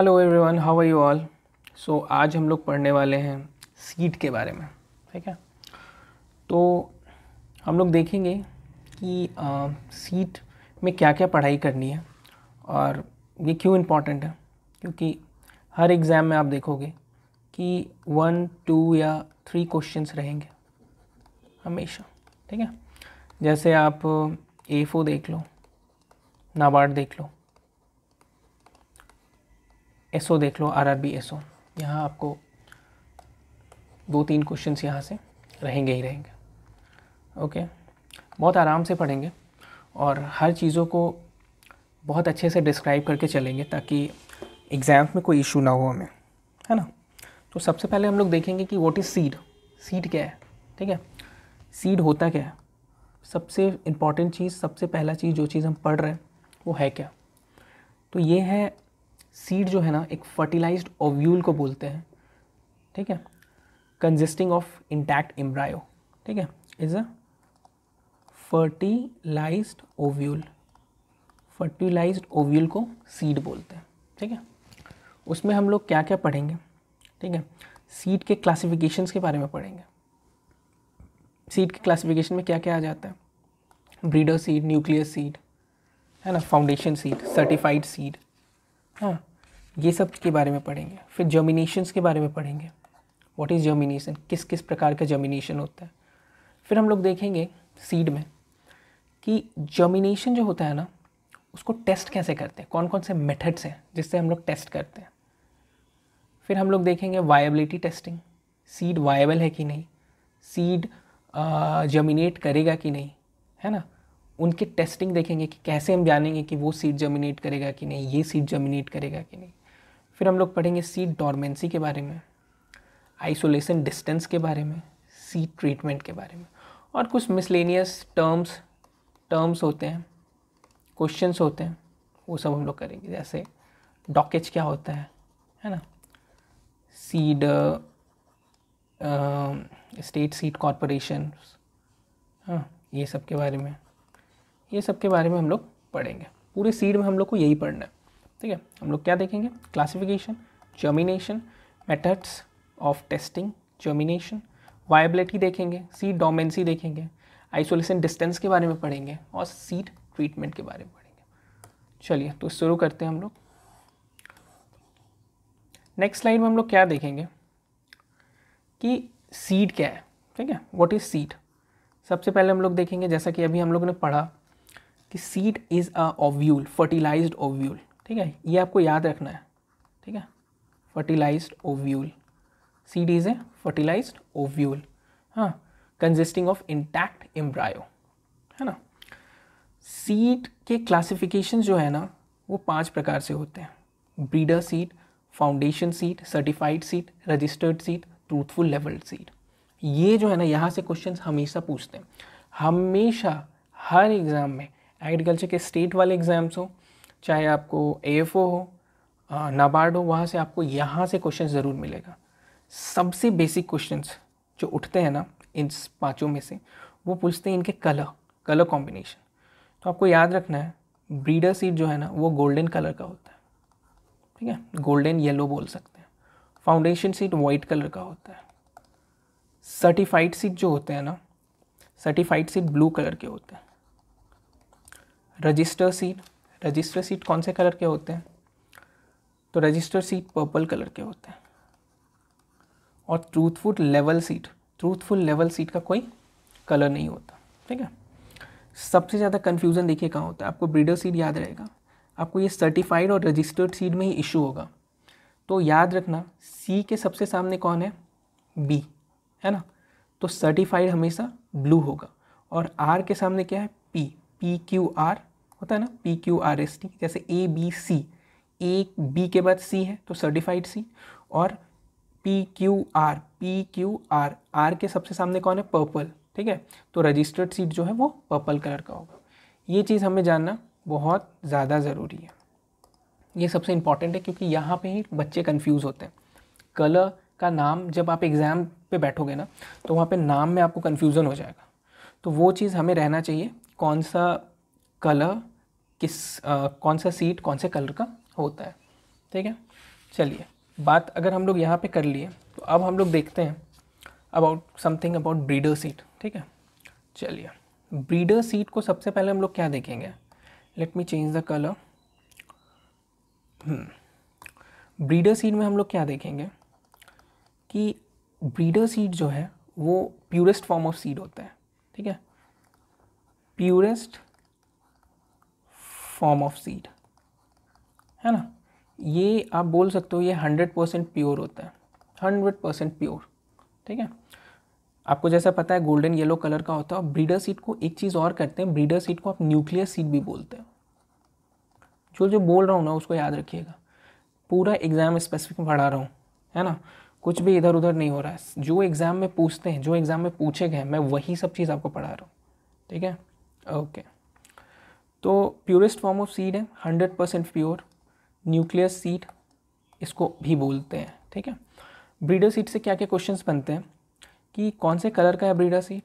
hello everyone how are you all so आज हम लोग पढ़ने वाले हैं सीट के बारे में ठीक है तो हम लोग देखेंगे कि आ, सीट में क्या क्या पढ़ाई करनी है और ये क्यों इम्पॉर्टेंट है क्योंकि हर एग्ज़ाम में आप देखोगे कि वन टू या थ्री क्वेश्चंस रहेंगे हमेशा ठीक है जैसे आप ए देख लो नाबार्ड देख लो एस ओ देख लो R R B S O यहाँ आपको दो तीन क्वेश्चन यहाँ से रहेंगे ही रहेंगे ओके बहुत आराम से पढ़ेंगे और हर चीज़ों को बहुत अच्छे से डिस्क्राइब करके चलेंगे ताकि एग्ज़ाम्स में कोई इशू ना हो हमें है ना तो सबसे पहले हम लोग देखेंगे कि वॉट इज़ सीड सीड क्या है ठीक है सीड होता क्या है सबसे इम्पॉर्टेंट चीज़ सबसे पहला चीज़ जो चीज़ हम पढ़ रहे हैं वो है क्या तो ये है सीड जो है ना एक फर्टिलाइज ओव्यूल को बोलते हैं ठीक है कंजिस्टिंग ऑफ इंटैक्ट इम्ब्रायो ठीक है is a fertilize ovule fertilize ovule को सीड बोलते हैं ठीक है उसमें हम लोग क्या क्या पढ़ेंगे ठीक है सीड के क्लासिफिकेशंस के बारे में पढ़ेंगे सीड के क्लासिफिकेशन में क्या क्या आ जाता है ब्रीडर सीड न्यूक्लियर सीड है ना फाउंडेशन सीड सर्टिफाइड सीड हाँ ये सब के बारे में पढ़ेंगे फिर जर्मिनेशंस के बारे में पढ़ेंगे व्हाट इज़ जर्मिनेशन किस किस प्रकार का जर्मिनेशन होता है फिर हम लोग देखेंगे सीड में कि जर्मिनेशन जो होता है ना उसको टेस्ट कैसे करते हैं कौन कौन से मेथड्स हैं जिससे हम लोग टेस्ट करते हैं फिर हम लोग देखेंगे वायबिलिटी टेस्टिंग सीड वायबल है कि नहीं सीड जर्मिनेट करेगा कि नहीं है ना उनकी टेस्टिंग देखेंगे कि कैसे हम जानेंगे कि वो सीड जर्मिनेट करेगा कि नहीं ये सीड जर्मिनेट करेगा कि नहीं फिर हम लोग पढ़ेंगे सीड डॉर्मेंसी के बारे में आइसोलेशन डिस्टेंस के बारे में सीड ट्रीटमेंट के बारे में और कुछ मिसलेनियस टर्म्स टर्म्स होते हैं क्वेश्चन होते हैं वो सब हम लोग करेंगे जैसे डॉकेज क्या होता है है ना सीड स्टेट सीड कॉरपोरेशन हाँ ये सब के बारे में ये सब के बारे में हम लोग पढ़ेंगे पूरे सीड में हम लोग को यही पढ़ना है ठीक है हम लोग क्या देखेंगे classification germination methods of testing germination viability देखेंगे सीड डोमेंसी देखेंगे आइसोलेशन डिस्टेंस के बारे में पढ़ेंगे और सीड ट्रीटमेंट के बारे में पढ़ेंगे चलिए तो शुरू करते हैं हम लोग नेक्स्ट स्लाइड में हम लोग क्या देखेंगे कि सीड क्या है ठीक है व्हाट इज़ सीड सबसे पहले हम लोग देखेंगे जैसा कि अभी हम लोग ने पढ़ा कि seed is a ovule fertilized ovule ठीक है ये आपको याद रखना है ठीक है fertilized ovule seed is a fertilized ovule हाँ कंजिस्टिंग ऑफ इंटैक्ट एम्ब्रायो है ना सीड के क्लासिफिकेशन जो है ना वो पांच प्रकार से होते हैं breeder seed foundation seed certified seed registered seed truthful level seed ये जो है ना यहाँ से क्वेश्चन हमेशा पूछते हैं हमेशा हर एग्ज़ाम में एग्रीकल्चर के स्टेट वाले एग्ज़ाम्स हो चाहे आपको ए हो नाबार्ड हो वहाँ से आपको यहाँ से क्वेश्चन ज़रूर मिलेगा सबसे बेसिक क्वेश्चन जो उठते हैं ना इन पाँचों में से वो पूछते हैं इनके कलर कलर कॉम्बिनेशन तो आपको याद रखना है ब्रीडर सीड जो है ना वो गोल्डन कलर का होता है ठीक है गोल्डन येलो बोल सकते हैं फाउंडेशन सीट वाइट कलर का होता है सर्टिफाइड सीट जो होते हैं ना सर्टिफाइड सीट ब्लू कलर के होते हैं रजिस्टर सीट रजिस्टर सीट कौन से कलर के होते हैं तो रजिस्टर सीट पर्पल कलर के होते हैं और truthful level seat truthful level seat का कोई कलर नहीं होता ठीक है सबसे ज़्यादा कन्फ्यूज़न देखिए कहाँ होता है आपको ब्रीडर सीट याद रहेगा आपको ये सर्टिफाइड और रजिस्टर्ड सीट में ही इशू होगा तो याद रखना सी के सबसे सामने कौन है बी है ना तो सर्टिफाइड हमेशा ब्लू होगा और आर के सामने क्या है पी पी क्यू आर होता है ना P Q R S T जैसे A B C A B के बाद सी है तो सर्टिफाइड सी और P Q R P Q R R के सबसे सामने कौन है पर्पल ठीक है तो रजिस्टर्ड सीट जो है वो पर्पल कलर का होगा ये चीज़ हमें जानना बहुत ज़्यादा ज़रूरी है ये सबसे इम्पॉर्टेंट है क्योंकि यहाँ पे ही बच्चे कंफ्यूज होते हैं कलर का नाम जब आप एग्ज़ाम पे बैठोगे ना तो वहाँ पे नाम में आपको कन्फ्यूज़न हो जाएगा तो वो चीज़ हमें रहना चाहिए कौन सा कलर किस आ, कौन सा सीट कौन से कलर का होता है ठीक है चलिए बात अगर हम लोग यहाँ पे कर लिए तो अब हम लोग देखते हैं about something about breeder seed ठीक है चलिए ब्रीडर सीट को सबसे पहले हम लोग क्या देखेंगे let me change the colour breeder seed में हम लोग क्या देखेंगे कि ब्रीडर सीट जो है वो प्योरेस्ट फॉर्म ऑफ सीड होता है ठीक है प्योरेस्ट फॉर्म ऑफ सीड है ना ये आप बोल सकते हो ये हंड्रेड परसेंट प्योर होता है हंड्रेड परसेंट प्योर ठीक है आपको जैसा पता है गोल्डन येलो कलर का होता है और ब्रीडर सीड को एक चीज़ और करते हैं ब्रीडर सीड को आप न्यूक्लियर सीड भी बोलते हो जो जो बोल रहा हूँ ना उसको याद रखिएगा पूरा एग्ज़ाम स्पेसिफिक पढ़ा रहा हूँ है ना कुछ भी इधर उधर नहीं हो रहा है जो एग्ज़ाम में पूछते हैं जो एग्ज़ाम में पूछे गए मैं वही सब चीज़ आपको पढ़ा रहा हूँ ठीक है ओके तो प्योरेस्ट फॉर्म ऑफ सीड है hundred percent pure nucleus seed इसको भी बोलते हैं ठीक है ब्रीडर सीड से क्या क्या क्वेश्चंस बनते हैं कि कौन से कलर का है breeder seed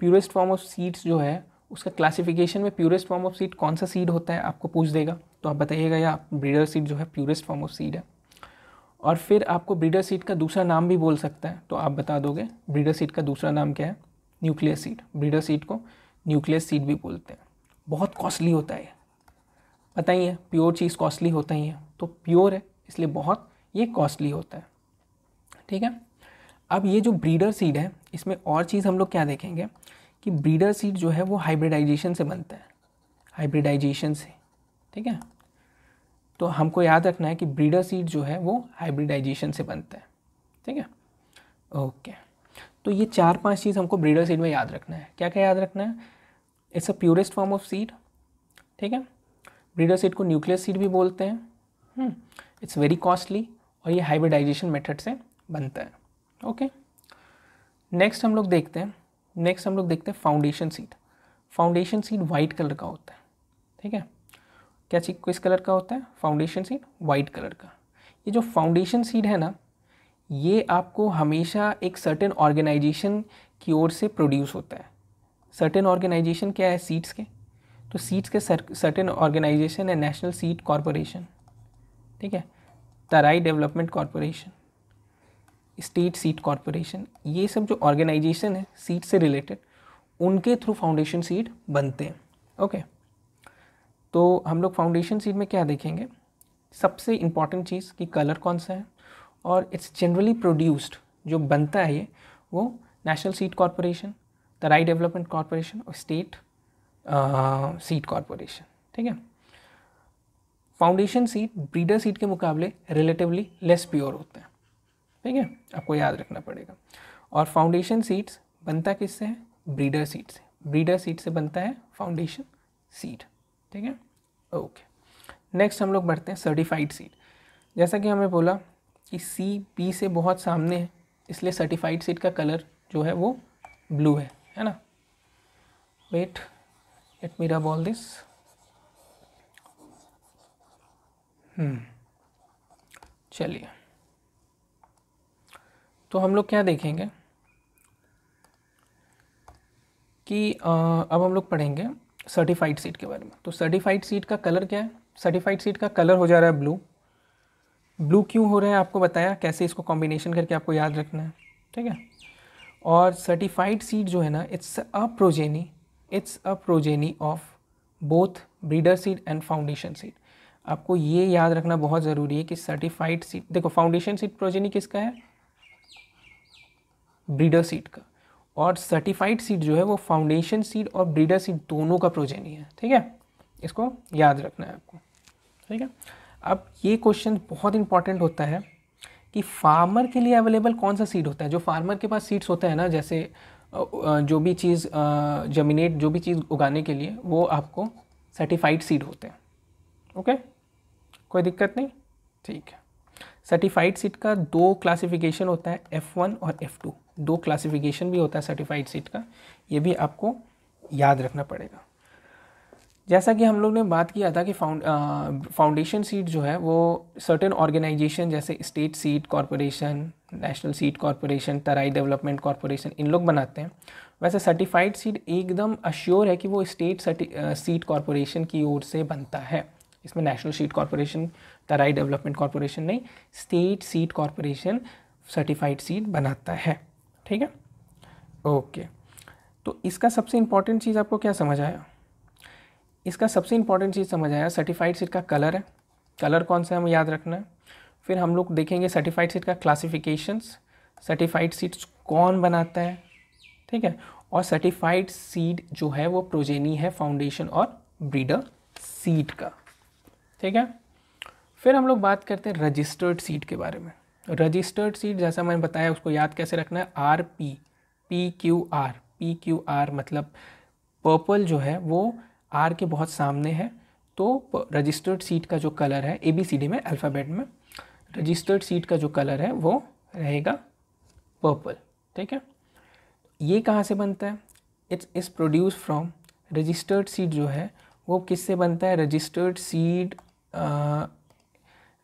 purest form of seeds जो है उसका क्लासिफिकेशन में प्योरेस्ट फॉर्म ऑफ सीड कौन सा सीड होता है आपको पूछ देगा तो आप बताइएगा या ब्रीडर सीड जो है प्योरेस्ट फॉर्म ऑफ सीड है और फिर आपको ब्रीडर सीड का दूसरा नाम भी बोल सकता है तो आप बता दोगे ब्रीडर सीड का दूसरा नाम क्या है न्यूक्लियस सीड ब्रीडर सीड को न्यूक्लियस सीड भी बोलते हैं बहुत कॉस्टली होता है पता ही है प्योर चीज़ कॉस्टली होता ही है तो प्योर है इसलिए बहुत ये कॉस्टली होता है ठीक है अब ये जो ब्रीडर सीड है इसमें और चीज़ हम लोग क्या देखेंगे कि ब्रीडर सीड जो है वो हाइब्रिडाइजेशन से बनता है हाइब्रिडाइजेशन से ठीक है तो हमको याद रखना है कि ब्रीडर सीड जो है वो हाइब्रिडाइजेशन से बनता है ठीक है ओके तो ये चार पांच चीज़ हमको ब्रीडर सीड में याद रखना है क्या क्या याद रखना है it's a purest form of seed ठीक है ब्रीडर सीड को न्यूक्लियस सीड भी बोलते हैं हम्म, इट्स वेरी कॉस्टली और ये हाइब्रिडाइजेशन मेथड से बनता है ओके नेक्स्ट हम लोग देखते हैं नेक्स्ट हम लोग देखते हैं foundation seed foundation seed white colour का होता है ठीक है क्या चीज किस कलर का होता है फाउंडेशन सीड वाइट कलर का ये जो फाउंडेशन सीड है ना ये आपको हमेशा एक सर्टेन ऑर्गेनाइजेशन की ओर से प्रोड्यूस होता है सर्टेन ऑर्गेनाइजेशन क्या है सीट्स के तो सीट्स के सर्टेन ऑर्गेनाइजेशन है नेशनल सीट कॉरपोरेशन ठीक है Tarai development corporation state seed corporation ये सब जो ऑर्गेनाइजेशन है सीट से रिलेटेड उनके थ्रू फाउंडेशन सीट बनते हैं ओके तो हम लोग फाउंडेशन सीट में क्या देखेंगे सबसे इम्पॉर्टेंट चीज़ कि कलर कौन सा है और इट्स जनरली प्रोड्यूस्ड जो बनता है ये वो national seed corporation Tarai development corporation और स्टेट सीट कॉरपोरेशन ठीक है फाउंडेशन सीट ब्रीडर सीट के मुकाबले रिलेटिवली लेस प्योर होते हैं ठीक है आपको याद रखना पड़ेगा और फाउंडेशन सीट्स बनता किससे है ब्रीडर सीट से ब्रीडर सीट से बनता है फाउंडेशन सीट ठीक है ओके नेक्स्ट हम लोग बढ़ते हैं सर्टिफाइड सीट जैसा कि हमें बोला कि सी बी से बहुत सामने है इसलिए सर्टिफाइड सीट का कलर जो है वो ब्लू है है ना वेट लेट मी रब ऑल दिस चलिए तो हम लोग क्या देखेंगे कि आ, अब हम लोग पढ़ेंगे सर्टिफाइड सीट के बारे में तो सर्टिफाइड सीट का कलर क्या है सर्टिफाइड सीट का कलर हो जा रहा है ब्लू ब्लू क्यों हो रहा है आपको बताया कैसे इसको कॉम्बिनेशन करके आपको याद रखना है ठीक है और सर्टिफाइड सीड जो है ना it's a progeny it's a progeny of both breeder seed and foundation seed आपको ये याद रखना बहुत ज़रूरी है कि सर्टिफाइड सीड देखो फाउंडेशन सीड प्रोजेनी किसका है ब्रीडर सीड का और सर्टिफाइड सीड जो है वो फाउंडेशन सीड और ब्रीडर सीड दोनों का प्रोजेनी है ठीक है इसको याद रखना है आपको ठीक है अब ये क्वेश्चन बहुत इंपॉर्टेंट होता है कि फार्मर के लिए अवेलेबल कौन सा सीड होता है जो फार्मर के पास सीड्स होते हैं ना जैसे जो भी चीज़ जमीनेट जो भी चीज़ उगाने के लिए वो आपको सर्टिफाइड सीड होते हैं ओके कोई दिक्कत नहीं ठीक है सर्टिफाइड सीट का दो क्लासिफिकेशन होता है एफ़ वन और एफ़ टू दो क्लासिफिकेशन भी होता है सर्टिफाइड सीट का ये भी आपको याद रखना पड़ेगा जैसा कि हम लोग ने बात किया था कि फाउंड फाउंडेशन सीट जो है वो सर्टेन ऑर्गेनाइजेशन जैसे state seed corporation national seed corporation Tarai development corporation इन लोग बनाते हैं वैसे सर्टिफाइड सीट एकदम अश्योर है कि वो स्टेट सीट कॉरपोरेशन की ओर से बनता है इसमें national seed corporation Tarai development corporation नहीं state seed corporation certified seed बनाता है ठीक है ओके तो इसका सबसे इम्पॉर्टेंट चीज़ आपको क्या समझ आया इसका सबसे इंपॉर्टेंट चीज़ समझ आया सर्टिफाइड सीट का कलर है कलर कौन सा हमें याद रखना है फिर हम लोग देखेंगे सर्टिफाइड सीट का क्लासिफिकेशंस सर्टिफाइड सीट्स कौन बनाता है ठीक है और सर्टिफाइड सीड जो है वो प्रोजेनी है फाउंडेशन और ब्रीडर सीड का ठीक है फिर हम लोग बात करते हैं रजिस्टर्ड सीड के बारे में रजिस्टर्ड सीड जैसा मैंने बताया उसको याद कैसे रखना है R P P Q R P Q R मतलब पर्पल जो है वो आर के बहुत सामने है तो रजिस्टर्ड सीट का जो कलर है ए बी सी डी में अल्फ़ाबेट में रजिस्टर्ड सीट का जो कलर है वो रहेगा पर्पल ठीक है ये कहाँ से बनता है it's is produce from registered seed जो है वो किससे बनता है रजिस्टर्ड सीट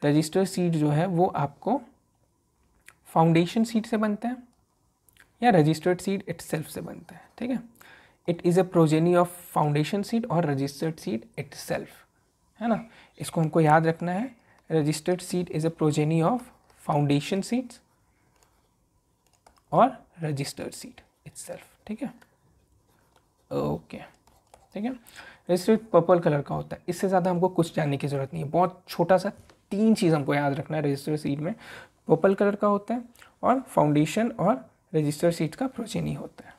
रजिस्टर्ड सीट जो है वो आपको फाउंडेशन सीट से बनता है या रजिस्टर्ड इट्स सेल्फ से बनता है ठीक है it is a progeny of foundation seed और रजिस्टर्ड सीड इट है ना इसको हमको याद रखना है registered seed is a progeny of foundation seeds और रजिस्टर्ड सीड इट ठीक है ओके ठीक है रजिस्टर्ड पर्पल कलर का होता है इससे ज़्यादा हमको कुछ जानने की ज़रूरत नहीं है बहुत छोटा सा तीन चीज़ हमको याद रखना है रजिस्टर्ड सीड में पर्पल कलर का होता है और फाउंडेशन और रजिस्टर्ड सीट का प्रोजेनी होता है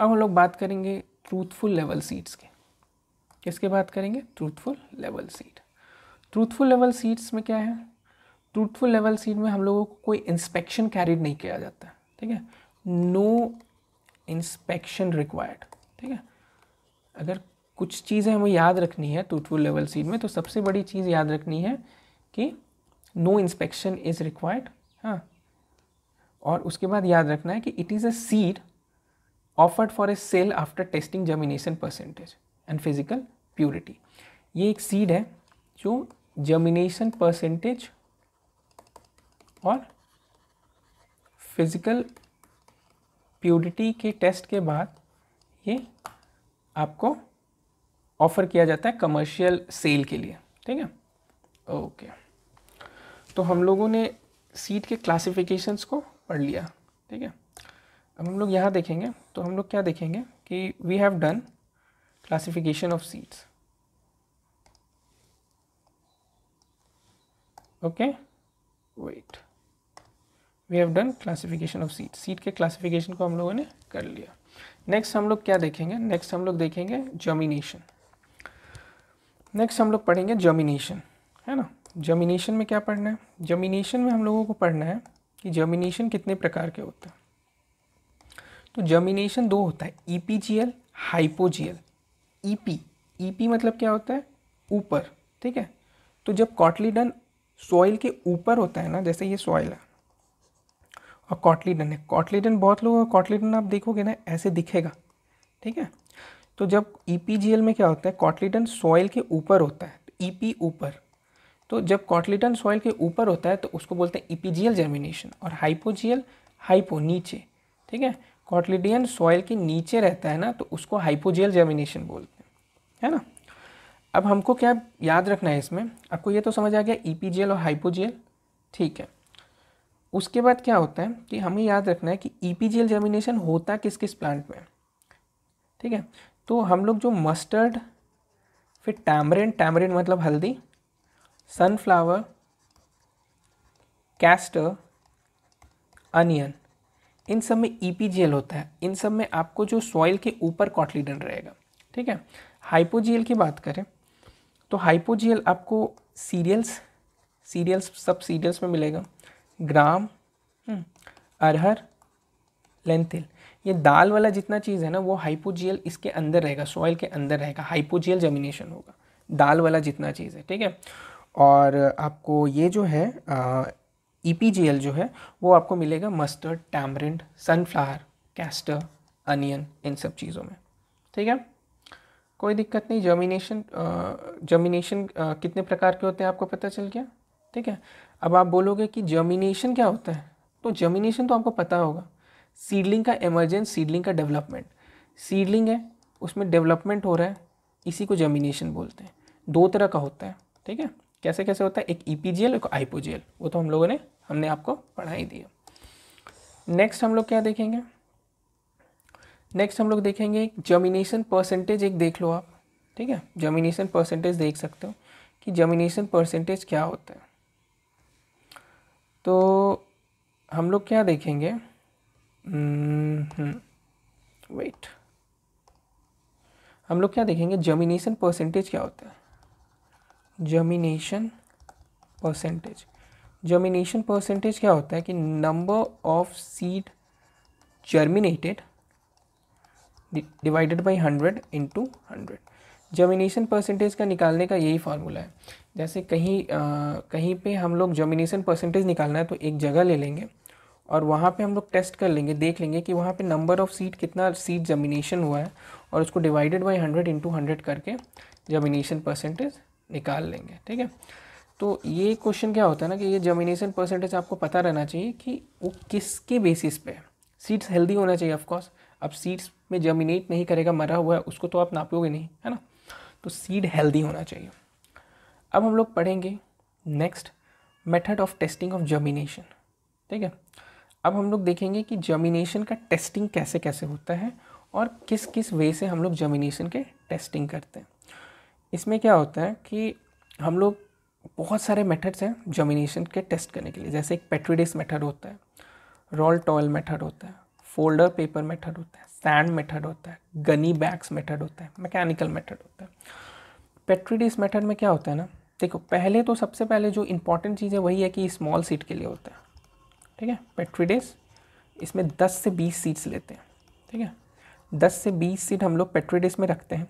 अब हम लोग बात करेंगे ट्रूथफुल लेवल सीट्स के किसके बात करेंगे truthful level seat truthful level seats में क्या है ट्रूथफुल लेवल सीट में हम लोगों को कोई इंस्पेक्शन कैरिड नहीं किया जाता ठीक है नो इंस्पेक्शन रिक्वायर्ड ठीक है अगर कुछ चीज़ें हमें याद रखनी है ट्रूथफुल लेवल सीट में तो सबसे बड़ी चीज़ याद रखनी है कि नो इंस्पेक्शन इज़ रिक्वायर्ड हाँ और उसके बाद याद रखना है कि it is a seed offered for a sale after testing germination percentage and physical purity ये एक सीड है जो जर्मिनेशन परसेंटेज और फिजिकल प्योरिटी के टेस्ट के बाद ये आपको ऑफर किया जाता है कमर्शियल सेल के लिए ठीक है ओके तो हम लोगों ने सीट के क्लासिफिकेशंस को पढ़ लिया ठीक है अब हम लोग यहाँ देखेंगे तो हम लोग क्या देखेंगे कि we have done classification of seeds okay wait we have done classification of seed seed के क्लासिफिकेशन को हम लोगों ने कर लिया नेक्स्ट हम लोग क्या देखेंगे नेक्स्ट हम लोग देखेंगे जर्मिनेशन नेक्स्ट हम लोग पढ़ेंगे जर्मिनेशन है ना जर्मिनेशन में क्या पढ़ना है जर्मिनेशन में हम लोगों को पढ़ना है कि जर्मिनेशन कितने प्रकार के होते हैं तो जर्मिनेशन दो होता है ईपीजीएल हाइपोजीएल ईपी ईपी मतलब क्या होता है ऊपर ठीक है तो जब कॉटलीडन सॉइल के ऊपर होता है ना जैसे ये सॉइल है और कॉटलीडन है कॉटलीडन बहुत लोग कॉटलीडन आप देखोगे ना ऐसे दिखेगा ठीक है तो जब ई e में क्या होता है कॉटलीडन सॉइल के ऊपर होता है ई तो e ऊपर तो जब कॉटलीडन सॉइल के ऊपर होता है तो उसको बोलते हैं ईपीजीएल e जर्मिनेशन और हाइपोजीएल हाइपो नीचे ठीक है कॉटलिडियन सॉइल के नीचे रहता है ना तो उसको हाइपोजेल जर्मिनेशन बोलते हैं है ना अब हमको क्या याद रखना है इसमें आपको ये तो समझ आ गया ईपीजीएल e और हाइपोजीएल ठीक है उसके बाद क्या होता है कि हमें याद रखना है कि ईपीजीएल e जर्मिनेशन होता किस किस प्लांट में ठीक है तो हम लोग जो मस्टर्ड फिर टैमरिन टैमरिन मतलब हल्दी सनफ्लावर कैस्टर अनियन इन सब में ई e होता है इन सब में आपको जो सॉइल के ऊपर कॉटलीडन रहेगा ठीक है हाइपोजीएल की बात करें तो हाइपोजीएल आपको सीरियल्स सीरियल्स सब सीरियल्स में मिलेगा ग्राम हम्म, अरहर लेंथिल ये दाल वाला जितना चीज़ है ना वो हाइपोजियल इसके अंदर रहेगा सॉइल के अंदर रहेगा हाइपोजियल जमिनेशन होगा दाल वाला जितना चीज़ है ठीक है और आपको ये जो है ई e जो है वो आपको मिलेगा mustard tamarind sunflower castor onion इन सब चीज़ों में ठीक है कोई दिक्कत नहीं जर्मिनेशन जर्मिनेशन कितने प्रकार के होते हैं आपको पता चल गया ठीक है अब आप बोलोगे कि जर्मिनेशन क्या होता है तो जर्मिनेशन तो आपको पता होगा सीडलिंग का एमरजेंस सीडलिंग का डेवलपमेंट सीडलिंग है उसमें डेवलपमेंट हो रहा है इसी को जर्मिनेशन बोलते हैं दो तरह का होता है ठीक है कैसे कैसे होता है एक ईपीजीएल e एक आईपोजीएल वो तो हम लोगों ने हमने आपको पढ़ा ही दिया नेक्स्ट हम लोग क्या देखेंगे नेक्स्ट हम लोग देखेंगे जर्मिनेशन परसेंटेज एक देख लो आप ठीक है जर्मिनेशन परसेंटेज देख सकते हो कि जर्मिनेशन परसेंटेज क्या होता है तो हम लोग क्या देखेंगे वेट mm-hmm, हम लोग क्या देखेंगे जर्मिनेशन परसेंटेज क्या होता है जर्मिनेशन परसेंटेज जर्मिनेशन परसेंटेज क्या होता है कि number of seed germinated divided by hundred into hundred germination percentage का निकालने का यही फार्मूला है जैसे कहीं आ, कहीं पे हम लोग जर्मिनेशन परसेंटेज निकालना है तो एक जगह ले लेंगे और वहाँ पे हम लोग टेस्ट कर लेंगे देख लेंगे कि वहाँ पे नंबर ऑफ़ सीट कितना सीट जर्मिनेशन हुआ है और उसको divided by hundred into hundred करके जर्मिनेशन परसेंटेज निकाल लेंगे ठीक है तो ये क्वेश्चन क्या होता है ना कि ये जर्मिनेशन परसेंटेज आपको पता रहना चाहिए कि वो किसके बेसिस पे है सीड्स हेल्दी होना चाहिए ऑफकोर्स अब सीड्स में जर्मिनेट नहीं करेगा मरा हुआ है उसको तो आप नापोगे नहीं है ना तो सीड हेल्दी होना चाहिए अब हम लोग पढ़ेंगे next method of testing of germination ठीक है अब हम लोग देखेंगे कि जर्मिनेशन का टेस्टिंग कैसे कैसे होता है और किस किस वे से हम लोग जर्मिनेशन के टेस्टिंग करते हैं इसमें क्या होता है कि हम लोग बहुत सारे मेथड्स हैं जर्मिनेशन के टेस्ट करने के लिए जैसे एक पेट्रीडिस मेथड होता है रोल टॉयल मेथड होता है फोल्डर पेपर मेथड होता है सैंड मेथड होता है गनी बैग्स मेथड होता है मैकेनिकल मेथड होता है पेट्रीडिस मेथड में क्या होता है ना देखो पहले तो सबसे पहले जो इंपॉर्टेंट चीज़ है वही है कि स्मॉल सीट के लिए होता है ठीक है पेट्रीडिस इसमें दस से बीस सीट्स लेते हैं ठीक है दस से बीस सीट हम लोग पेट्रीडिस में रखते हैं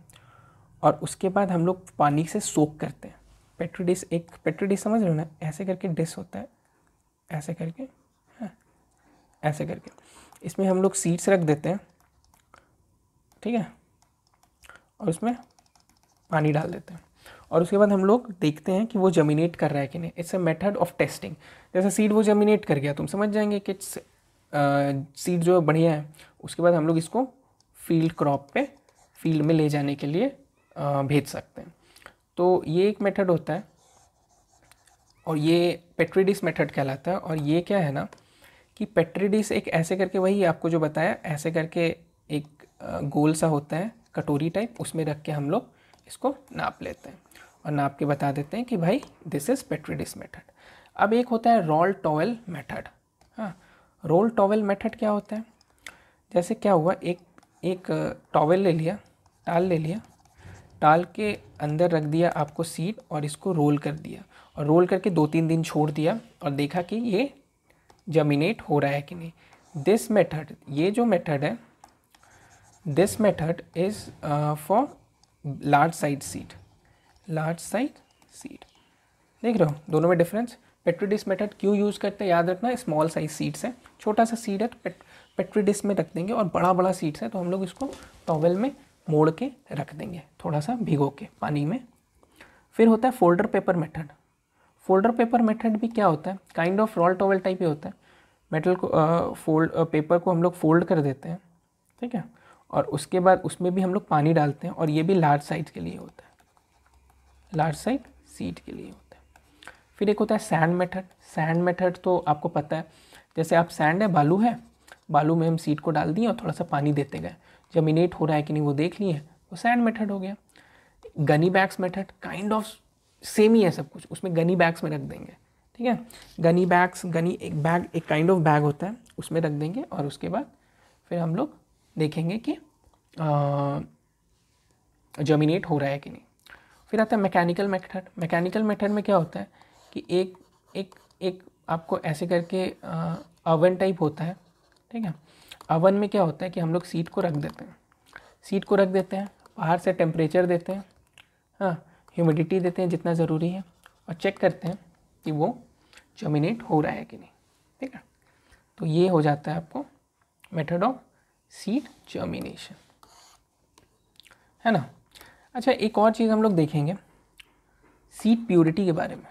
और उसके बाद हम लोग पानी से सोक करते हैं पेट्रोडिस एक पेट्रोडिस समझ लो ना ऐसे करके डिस होता है ऐसे करके हाँ ऐसे करके इसमें हम लोग सीड्स रख देते हैं ठीक है और उसमें पानी डाल देते हैं और उसके बाद हम लोग देखते हैं कि वो जमिनेट कर रहा है कि नहीं it's a method of testing जैसे सीड वो जमिनेट कर गया तुम समझ जाएंगे कि इट्स सीड जो बढ़िया है उसके बाद हम लोग इसको फील्ड क्रॉप पे फील्ड में ले जाने के लिए भेज सकते हैं तो ये एक मेथड होता है और ये पेट्रीडिस मेथड कहलाता है और ये क्या है ना कि पेट्रीडिस एक ऐसे करके वही आपको जो बताया ऐसे करके एक गोल सा होता है कटोरी टाइप उसमें रख के हम लोग इसको नाप लेते हैं और नाप के बता देते हैं कि भाई दिस इज़ पेट्रीडिस मेथड अब एक होता है रोल टॉवेल मेथड हाँ रोल टॉवेल मेथड क्या होता है जैसे क्या हुआ एक एक टॉवेल ले लिया टाल ले लिया डाल के अंदर रख दिया आपको सीड और इसको रोल कर दिया और रोल करके दो तीन दिन छोड़ दिया और देखा कि ये जमिनेट हो रहा है कि नहीं दिस मेथड ये जो मेथड है this method is for large size seed large size seed देख रहे हो दोनों में डिफरेंस पेट्रीडिस मेथड क्यों यूज़ करते हैं याद रखना स्मॉल साइज सीड्स है छोटा सा सीड है तो पेट्रीडिस में रख देंगे और बड़ा बड़ा सीड्स है तो हम लोग इसको टॉवेल में मोड़ के रख देंगे थोड़ा सा भिगो के पानी में फिर होता है folder paper method folder paper method भी क्या होता है kind of roll towel type ही होता है मेटल को फोल्ड पेपर को हम लोग फोल्ड कर देते हैं ठीक है और उसके बाद उसमें भी हम लोग पानी डालते हैं और ये भी लार्ज साइज के लिए होता है लार्ज साइज सीट के लिए होता है फिर एक होता है सैंड मेथड सैंड मेथड तो आपको पता है जैसे आप सैंड है बालू है बालू में हम सीट को डाल दिए और थोड़ा सा पानी देते गए जमिनेट हो रहा है कि नहीं वो देख लिए हैं वो सैंड मेथड हो गया gunny bags method kind of same ही है सब कुछ उसमें गनी बैग्स में रख देंगे ठीक है गनी बैग्स गनी एक बैग एक काइंड ऑफ बैग होता है उसमें रख देंगे और उसके बाद फिर हम लोग देखेंगे कि जर्मिनेट हो रहा है कि नहीं फिर आता है मैकेनिकल मेथड मैकेनिकल मेथड में क्या होता है कि एक एक एक आपको ऐसे करके अवन टाइप होता है ठीक है अवन में क्या होता है कि हम लोग सीट को रख देते हैं सीट को रख देते हैं बाहर से टेम्परेचर देते हैं हाँ ह्यूमिडिटी देते हैं जितना ज़रूरी है और चेक करते हैं कि वो जर्मिनेट हो रहा है कि नहीं ठीक है तो ये हो जाता है आपको मेथड ऑफ सीड जर्मिनेशन है ना अच्छा एक और चीज़ हम लोग देखेंगे सीड प्योरिटी के बारे में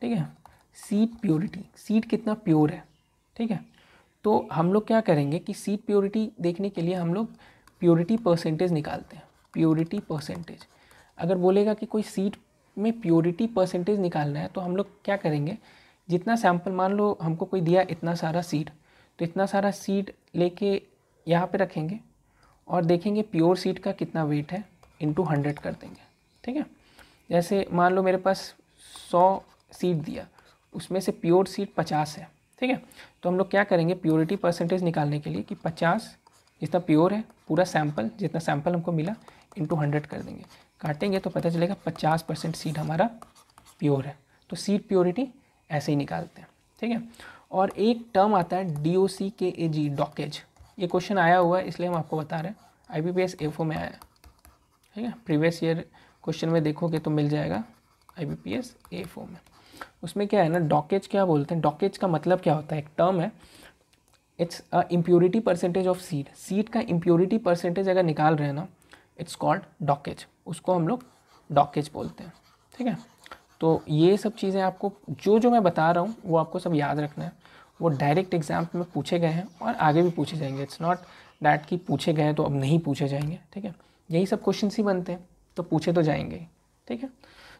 ठीक है सीड प्योरिटी सीड कितना प्योर है ठीक है तो हम लोग क्या करेंगे कि सीड प्योरिटी देखने के लिए हम लोग प्योरिटी परसेंटेज निकालते हैं प्योरिटी परसेंटेज अगर बोलेगा कि कोई सीड में प्योरिटी परसेंटेज निकालना है तो हम लोग क्या करेंगे जितना सैम्पल मान लो हमको कोई दिया इतना सारा सीड तो इतना सारा सीड लेके यहाँ पे रखेंगे और देखेंगे प्योर सीड का कितना वेट है इनटू हंड्रेड कर देंगे ठीक है जैसे मान लो मेरे पास सौ सीड दिया उसमें से प्योर सीड पचास है ठीक है तो हम लोग क्या करेंगे प्योरिटी परसेंटेज निकालने के लिए कि पचास जितना प्योर है पूरा सैम्पल जितना सैम्पल हमको मिला इंटू हंड्रेड कर देंगे काटेंगे तो पता चलेगा पचास परसेंट सीड हमारा प्योर है तो सीड प्योरिटी ऐसे ही निकालते हैं ठीक है और एक टर्म आता है डी ओ सी के ए जी डॉकेज ये क्वेश्चन आया हुआ है इसलिए हम आपको बता रहे हैं I B P S F O में आया ठीक है प्रीवियस ईयर क्वेश्चन में देखोगे तो मिल जाएगा I B P S F O में उसमें क्या है ना डॉकेज क्या बोलते हैं डॉकेज का मतलब क्या होता है एक टर्म है it's a impurity percentage of seed seed का इम्प्योरिटी परसेंटेज अगर निकाल रहे हैं ना इट्स कॉल्ड डॉकेज उसको हम लोग डॉकेज बोलते हैं ठीक है तो ये सब चीज़ें आपको जो जो मैं बता रहा हूँ वो आपको सब याद रखना है वो डायरेक्ट एग्जाम में पूछे गए हैं और आगे भी पूछे जाएंगे इट्स नॉट डैट कि पूछे गए हैं तो अब नहीं पूछे जाएंगे ठीक है यही सब क्वेश्चन ही बनते हैं तो पूछे तो जाएंगे ठीक है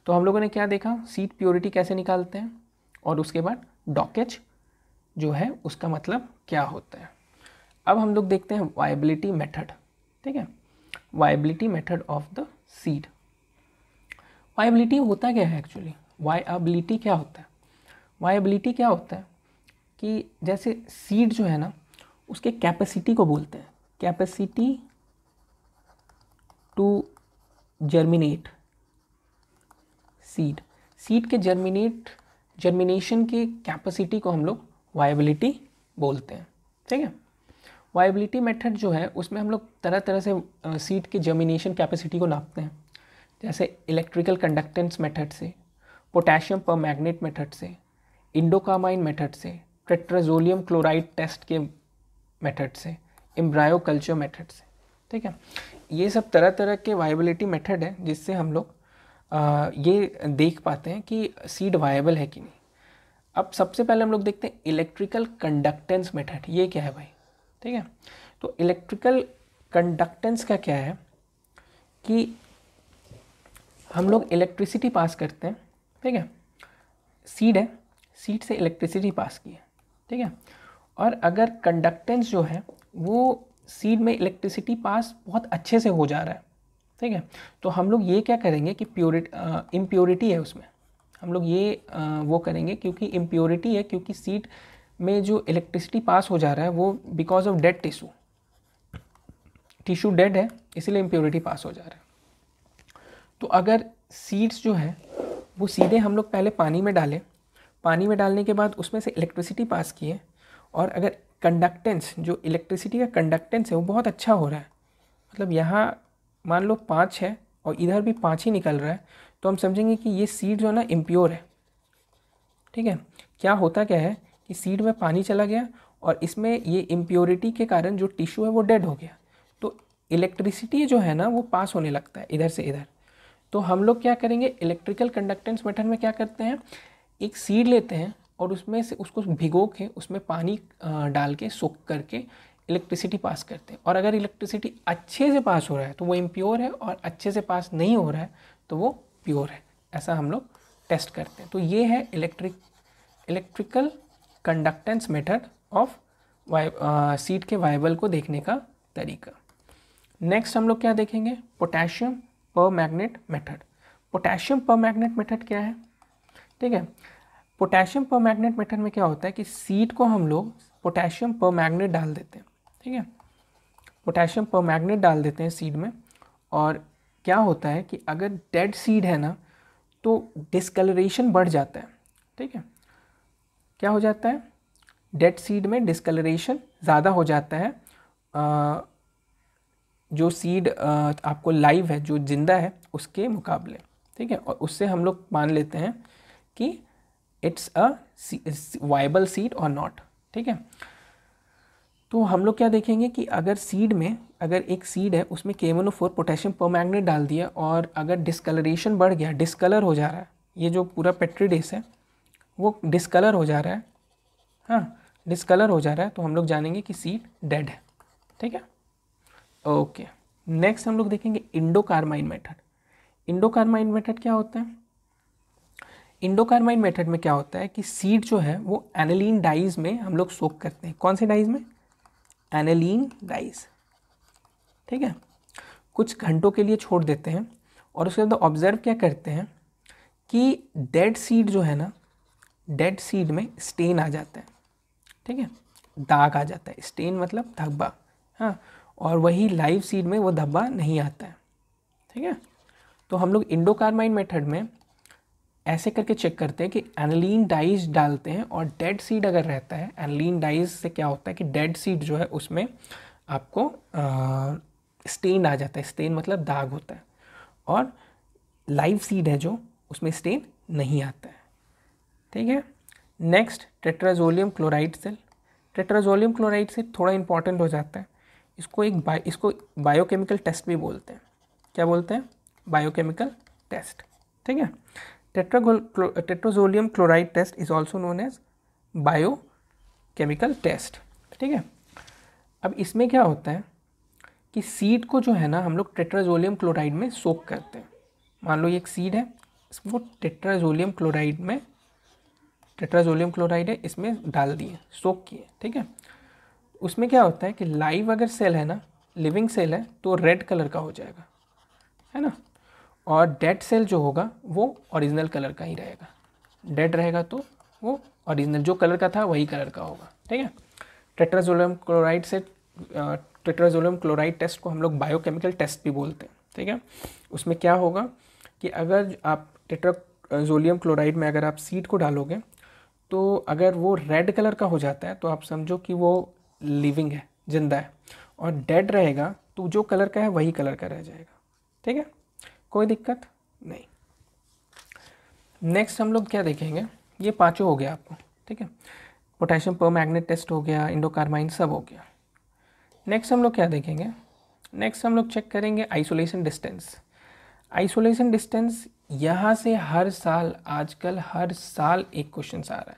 तो हम लोगों ने क्या देखा सीट प्योरिटी कैसे निकालते हैं और उसके बाद डॉकेज जो है उसका मतलब क्या होता है अब हम लोग देखते हैं वाइबिलिटी मेथड ठीक है viability method of the seed viability होता क्या है एक्चुअली वाइबिलिटी क्या होता है वाइबिलिटी क्या होता है कि जैसे सीड जो है ना उसके कैपेसिटी को बोलते हैं capacity to germinate seed seed के जर्मिनेट जर्मिनेशन के कैपेसिटी को हम लोग वायबिलिटी बोलते हैं ठीक है वायबिलिटी मेथड जो है उसमें हम लोग तरह तरह से सीड के जर्मिनेशन कैपेसिटी को नापते हैं जैसे इलेक्ट्रिकल कंडक्टेंस मेथड से पोटेशियम पर मैग्नेट मेथड से इंडोकामाइन मेथड से ट्रेट्राजोलियम क्लोराइड टेस्ट के मेथड से एम्ब्रायो कल्चर मेथड से ठीक है ये सब तरह तरह के वायबिलिटी मेथड है जिससे हम लोग ये देख पाते हैं कि सीड वायबल है कि नहीं अब सबसे पहले हम लोग देखते हैं इलेक्ट्रिकल कंडक्टेंस मेथड ये क्या है भाई ठीक है तो इलेक्ट्रिकल कंडक्टेंस का क्या है कि हम लोग इलेक्ट्रिसिटी पास करते हैं ठीक है सीड है सीड से इलेक्ट्रिसिटी पास की है ठीक है और अगर कंडक्टेंस जो है वो सीड में इलेक्ट्रिसिटी पास बहुत अच्छे से हो जा रहा है ठीक है तो हम लोग ये क्या करेंगे कि प्योरिटी इम्प्योरिटी है उसमें हम लोग ये आ, वो करेंगे क्योंकि इम्प्योरिटी है क्योंकि सीट में जो इलेक्ट्रिसिटी पास हो जा रहा है वो because of dead tissue tissue dead है इसीलिए इम्प्योरिटी पास हो जा रहा है तो अगर सीड्स जो है वो सीधे हम लोग पहले पानी में डालें पानी में डालने के बाद उसमें से इलेक्ट्रिसिटी पास किए और अगर कंडक्टेंस जो इलेक्ट्रिसिटी का कंडक्टेंस है वो बहुत अच्छा हो रहा है मतलब यहाँ मान लो पाँच है और इधर भी पाँच ही निकल रहा है तो हम समझेंगे कि ये सीड जो है ना इम्प्योर है ठीक है क्या होता क्या है कि सीड में पानी चला गया और इसमें ये इम्प्योरिटी के कारण जो टिश्यू है वो डेड हो गया तो इलेक्ट्रिसिटी जो है ना वो पास होने लगता है इधर से इधर तो हम लोग क्या करेंगे इलेक्ट्रिकल कंडक्टेंस मेथड में क्या करते हैं एक सीड लेते हैं और उसमें से उसको भिगो के उसमें पानी डाल के सोख करके इलेक्ट्रिसिटी पास करते हैं और अगर इलेक्ट्रिसिटी अच्छे से पास हो रहा है तो वो इम्प्योर है और अच्छे से पास नहीं हो रहा है तो वो प्योर है ऐसा हम लोग टेस्ट करते हैं तो ये है electric electrical conductance method of seed के वाइबल को देखने का तरीका नेक्स्ट हम लोग क्या देखेंगे potassium permanganate method potassium permanganate method क्या है ठीक है पोटेशियम पर मैग्नेट मेथड में क्या होता है कि सीट को हम लोग पोटेशियम पर मैग्नेट डाल देते हैं ठीक है पोटेशियम पर मैगनेट डाल देते हैं सीड में और क्या होता है कि अगर डेड सीड है ना तो डिसकलरेशन बढ़ जाता है ठीक है क्या हो जाता है डेड सीड में डिसकलरेशन ज़्यादा हो जाता है आ, जो सीड आपको लाइव है जो ज़िंदा है उसके मुकाबले ठीक है और उससे हम लोग मान लेते हैं कि इट्स अ वाइबल सीड और नॉट ठीक है तो हम लोग क्या देखेंगे कि अगर सीड में अगर एक सीड है उसमें के फोर पोटेशियम मैगनेट डाल दिया और अगर डिस्कलरेशन बढ़ गया डिस्कलर हो जा रहा है ये जो पूरा पेट्रीडेस है वो डिस्कलर हो जा रहा है हाँ डिस्कलर हो जा रहा है तो हम लोग जानेंगे कि सीड डेड है ठीक है ओके नेक्स्ट हम लोग देखेंगे इंडोकार्माइन मेथड इंडोकार्माइन मेथड क्या होता है इंडोकार्माइन मेथड में क्या होता है कि सीड जो है वो एनलिन डाइज में हम लोग सोक करते हैं कौन से डाइज में एनेलिन डाइज ठीक है कुछ घंटों के लिए छोड़ देते हैं और उसके बाद ऑब्जर्व क्या करते हैं कि डेड सीड जो है ना डेड सीड में स्टेन आ जाता है ठीक है दाग आ जाता है स्टेन मतलब धब्बा हाँ और वही लाइव सीड में वो धब्बा नहीं आता है ठीक है तो हम लोग इंडोकारमाइन मेथड में ऐसे करके चेक करते हैं कि एनलिन डाइज डालते हैं और डेड सीड अगर रहता है एनलिन डाइज से क्या होता है कि डेड सीड जो है उसमें आपको आ, स्टेन आ जाता है स्टेन मतलब दाग होता है और लाइव सीड है जो उसमें स्टेन नहीं आता है ठीक है next tetrazolium chloride cell tetrazolium chloride से थोड़ा इंपॉर्टेंट हो जाता है इसको एक बा इसको बायोकेमिकल टेस्ट भी बोलते हैं क्या बोलते हैं बायोकेमिकल टेस्ट ठीक है tetrazolium chloride test is also known as biochemical test ठीक है अब इसमें क्या होता है कि सीड को जो है ना हम लोग टेट्राजोलियम क्लोराइड में सोक करते हैं मान लो ये एक सीड है इसको टेट्राजोलियम क्लोराइड में टेट्राजोलियम क्लोराइड है इसमें डाल दिए सोक किए ठीक है उसमें क्या होता है कि लाइव अगर सेल है ना लिविंग सेल है तो रेड कलर का हो जाएगा है ना और डेड सेल जो होगा वो ओरिजिनल कलर का ही रहेगा डेड रहेगा तो वो ओरिजिनल जो कलर का था वही कलर का होगा ठीक है टेट्राजोलम क्लोराइड से टेट्राजोलम क्लोराइड टेस्ट को हम लोग बायोकेमिकल टेस्ट भी बोलते हैं ठीक है उसमें क्या होगा कि अगर आप टेट्राजोलियम क्लोराइड में अगर आप सीड को डालोगे तो अगर वो रेड कलर का हो जाता है तो आप समझो कि वो लिविंग है जिंदा है और डेड रहेगा तो जो कलर का है वही कलर का रह जाएगा ठीक है कोई दिक्कत नहीं नेक्स्ट हम लोग क्या देखेंगे ये पाँचों हो गया आपको ठीक है पोटेशियम पर मैग्नेट टेस्ट हो गया इंडोकार्माइन सब हो गया नेक्स्ट हम लोग क्या देखेंगे नेक्स्ट हम लोग चेक करेंगे आइसोलेशन डिस्टेंस आइसोलेशन डिस्टेंस यहाँ से हर साल आजकल हर साल एक क्वेश्चन आ रहा है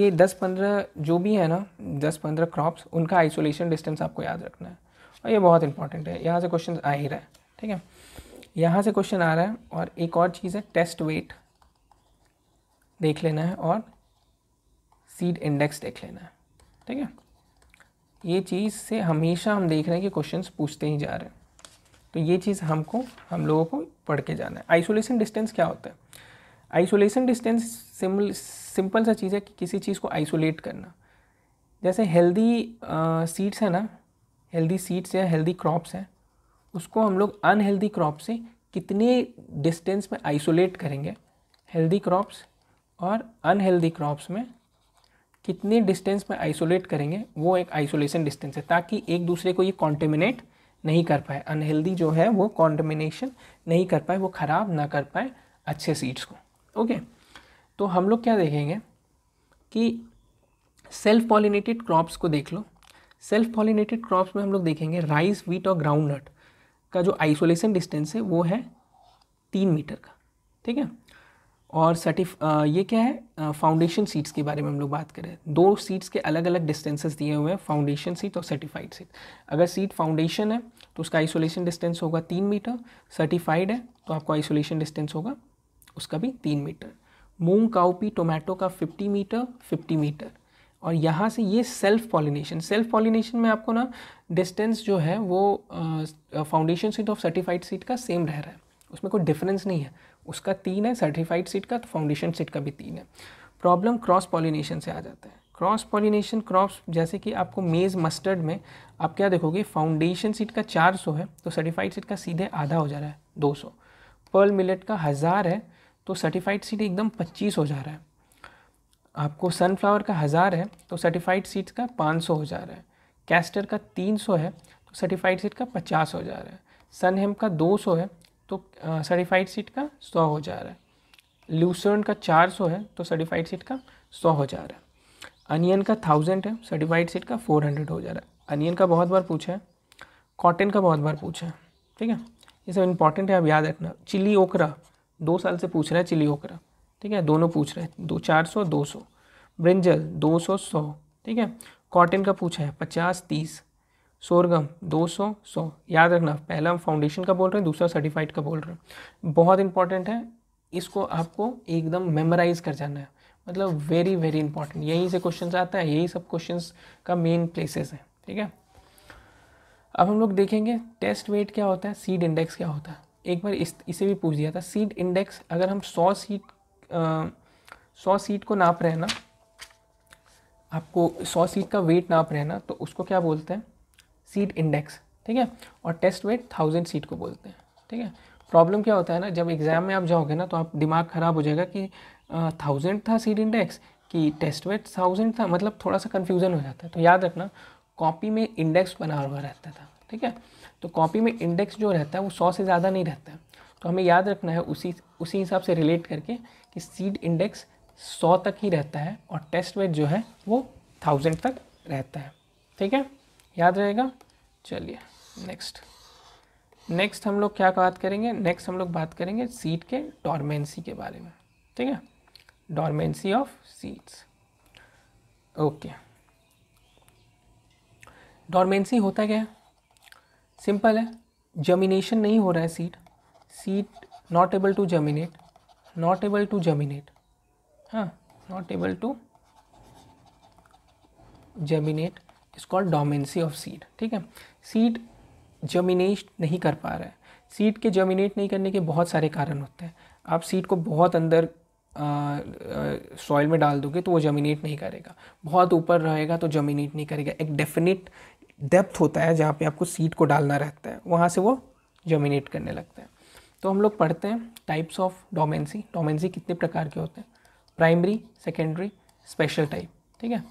ये दस पंद्रह जो भी है ना दस पंद्रह क्रॉप्स उनका आइसोलेशन डिस्टेंस आपको याद रखना है और ये बहुत इंपॉर्टेंट है यहाँ से क्वेश्चन आ ही रहा है ठीक है यहाँ से क्वेश्चन आ रहा है और एक और चीज़ है टेस्ट वेट देख लेना है और सीड इंडेक्स देख लेना है ठीक है ये चीज़ से हमेशा हम देख रहे हैं कि क्वेश्चंस पूछते ही जा रहे हैं तो ये चीज़ हमको हम लोगों को पढ़ के जाना है आइसोलेशन डिस्टेंस क्या होता है आइसोलेशन डिस्टेंस सिंपल सा चीज़ है कि किसी चीज़ को आइसोलेट करना जैसे हेल्दी सीड्स है ना हेल्दी सीड्स या हेल्दी क्रॉप्स हैं उसको हम लोग अनहेल्दी क्रॉप से कितने डिस्टेंस में आइसोलेट करेंगे हेल्दी क्रॉप्स और अनहेल्दी क्रॉप्स में कितने डिस्टेंस में आइसोलेट करेंगे वो एक आइसोलेशन डिस्टेंस है ताकि एक दूसरे को ये कॉन्टेमिनेट नहीं कर पाए अनहेल्दी जो है वो कॉन्टेमिनेशन नहीं कर पाए वो ख़राब ना कर पाए अच्छे सीड्स को ओके तो हम लोग क्या देखेंगे कि सेल्फ पॉलिनेटेड क्रॉप्स को देख लो सेल्फ पॉलिनेटेड क्रॉप्स में हम लोग देखेंगे राइस वीट और ग्राउंड नट का जो आइसोलेशन डिस्टेंस है वो है तीन मीटर का ठीक है और सर्टिफ ये क्या है फाउंडेशन सीट्स के बारे में हम लोग बात करें दो सीट्स के अलग अलग डिस्टेंसेस दिए हुए हैं फाउंडेशन सीट और सर्टिफाइड सीट अगर सीट फाउंडेशन है तो उसका आइसोलेशन डिस्टेंस होगा तीन मीटर सर्टिफाइड है तो आपको आइसोलेशन डिस्टेंस होगा उसका भी तीन मीटर मूंग काउपी टोमेटो का फिफ्टी मीटर फिफ्टी मीटर और यहाँ से ये सेल्फ पॉलिनेशन सेल्फ पॉलिनेशन में आपको ना डिस्टेंस जो है वो foundation seed of certified seed का सेम रह रहा है उसमें कोई डिफरेंस नहीं है उसका तीन है सर्टिफाइड सीट का तो फाउंडेशन सीट का भी तीन है प्रॉब्लम क्रॉस पॉलिनेशन से आ जाता है क्रॉस पॉलिनेशन क्रॉप्स जैसे कि आपको मेज़ मस्टर्ड में आप क्या देखोगे फाउंडेशन सीट का 400 है तो सर्टिफाइड सीट का सीधे आधा हो जा रहा है 200 पर्ल मिलेट का हज़ार है तो सर्टिफाइड सीट एकदम 25 हो जा रहा है आपको सनफ्लावर का हज़ार है तो सर्टिफाइड सीड्स का पाँच सौ हो जा रहा है कैस्टर का तीन सौ है तो सर्टिफाइड सीड का पचास हो जा रहा है सन हेम का दो सौ है तो सर्टिफाइड सीड का सौ हो जा रहा है लूसर्न का चार सौ है तो सर्टिफाइड सीड का सौ हो जा रहा है अनियन का थाउजेंड है सर्टिफाइड सीड का फोर हंड्रेड हो जा रहा है अनियन का बहुत बार पूछा है कॉटन का बहुत बार पूछा है ठीक है ये सब इंपॉर्टेंट है आप याद रखना चिली ओकरा दो साल से पूछ रहा है चिली ओकरा ठीक है दोनों पूछ रहे हैं दो चार सौ दो सौ ब्रिंजल दो सौ सौ ठीक है कॉटन का पूछा है पचास तीस सोरगम दो सौ सौ याद रखना पहला हम फाउंडेशन का बोल रहे हैं दूसरा सर्टिफाइड का बोल रहे हैं बहुत इंपॉर्टेंट है इसको आपको एकदम मेमोराइज कर जाना है मतलब वेरी वेरी इंपॉर्टेंट यहीं से क्वेश्चन आता है यही सब क्वेश्चन का मेन प्लेसेस है ठीक है अब हम लोग देखेंगे टेस्ट वेट क्या होता है सीड इंडेक्स क्या होता है एक बार इस इसे भी पूछ दिया था सीड इंडेक्स अगर हम सौ सीड सौ सीट को नाप रहे ना आपको सौ सीट का वेट नाप रहे ना तो उसको क्या बोलते हैं सीट इंडेक्स ठीक है और टेस्ट वेट थाउजेंड सीट को बोलते हैं ठीक है प्रॉब्लम क्या होता है ना जब एग्ज़ाम में आप जाओगे ना तो आप दिमाग ख़राब हो जाएगा कि थाउजेंड था सीट इंडेक्स कि टेस्ट वेट थाउजेंड था मतलब थोड़ा सा कन्फ्यूज़न हो जाता है तो याद रखना कॉपी में इंडेक्स बना हुआ रहता था ठीक है तो कॉपी में इंडेक्स जो रहता है वो सौ से ज़्यादा नहीं रहता है तो हमें याद रखना है उसी उसी हिसाब से रिलेट करके कि सीड इंडेक्स सौ तक ही रहता है और टेस्ट वेट जो है वो थाउजेंड तक रहता है ठीक है याद रहेगा चलिए नेक्स्ट नेक्स्ट हम लोग क्या बात करेंगे नेक्स्ट हम लोग बात करेंगे सीड के डॉर्मेंसी के बारे में ठीक है dormancy of seeds okay dormancy होता क्या है सिंपल है जर्मिनेशन नहीं हो रहा है seed seed not able to germinate not able to germinate हाँ not able to germinate is called dormancy of seed ठीक है सीड जर्मिनेट नहीं कर पा रहा है सीड के जर्मिनेट नहीं करने के बहुत सारे कारण होते हैं आप सीड को बहुत अंदर सॉइल में डाल दोगे तो वो जर्मिनेट नहीं करेगा बहुत ऊपर रहेगा तो जर्मिनेट नहीं करेगा एक डेफिनेट डेप्थ होता है जहाँ पे आपको सीड को डालना रहता है वहाँ से वो जर्मिनेट करने लगता है तो हम लोग पढ़ते हैं टाइप्स ऑफ डोमेंसी डोमेंसी कितने प्रकार के होते हैं प्राइमरी सेकेंडरी स्पेशल टाइप ठीक है